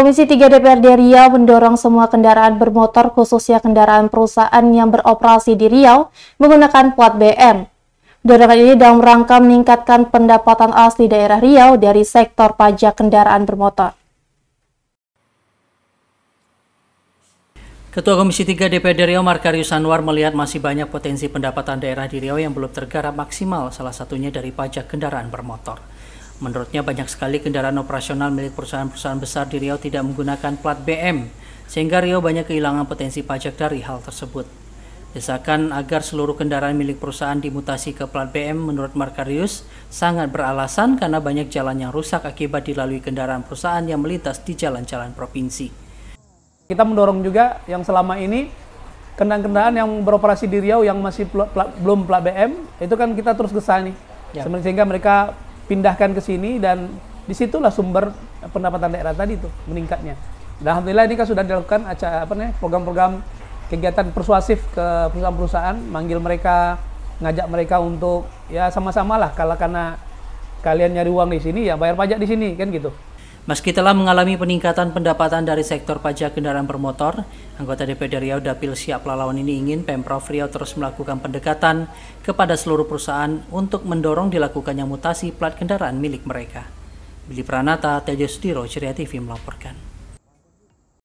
Komisi 3 DPRD Riau mendorong semua kendaraan bermotor khususnya kendaraan perusahaan yang beroperasi di Riau menggunakan plat BM. Dorongan ini dalam rangka meningkatkan pendapatan asli daerah Riau dari sektor pajak kendaraan bermotor. Ketua Komisi 3 DPRD Riau Markarius Anwar melihat masih banyak potensi pendapatan daerah di Riau yang belum tergarap maksimal, salah satunya dari pajak kendaraan bermotor. Menurutnya banyak sekali kendaraan operasional milik perusahaan-perusahaan besar di Riau tidak menggunakan plat BM, sehingga Riau banyak kehilangan potensi pajak dari hal tersebut. Desakan agar seluruh kendaraan milik perusahaan dimutasi ke plat BM menurut Markarius sangat beralasan karena banyak jalan yang rusak akibat dilalui kendaraan perusahaan yang melintas di jalan-jalan provinsi. Kita mendorong juga yang selama ini kendaraan-kendaraan yang beroperasi di Riau yang masih pl pl belum plat BM, itu kan kita terus gesah Ya. Sehingga mereka pindahkan ke sini dan disitulah sumber pendapatan daerah tadi itu meningkatnya. Dan alhamdulillah ini kan sudah dilakukan acara apa nih program-program kegiatan persuasif ke perusahaan-perusahaan, manggil mereka, ngajak mereka untuk ya sama-samalah kalau karena kalian nyari uang di sini ya bayar pajak di sini kan gitu. Meski telah mengalami peningkatan pendapatan dari sektor pajak kendaraan bermotor, anggota DPD Riau Dapil Siap Lalawan ini ingin Pemprov Riau terus melakukan pendekatan kepada seluruh perusahaan untuk mendorong dilakukannya mutasi plat kendaraan milik mereka. Billy Pranata, Tejo Sudiro, Ceria TV melaporkan.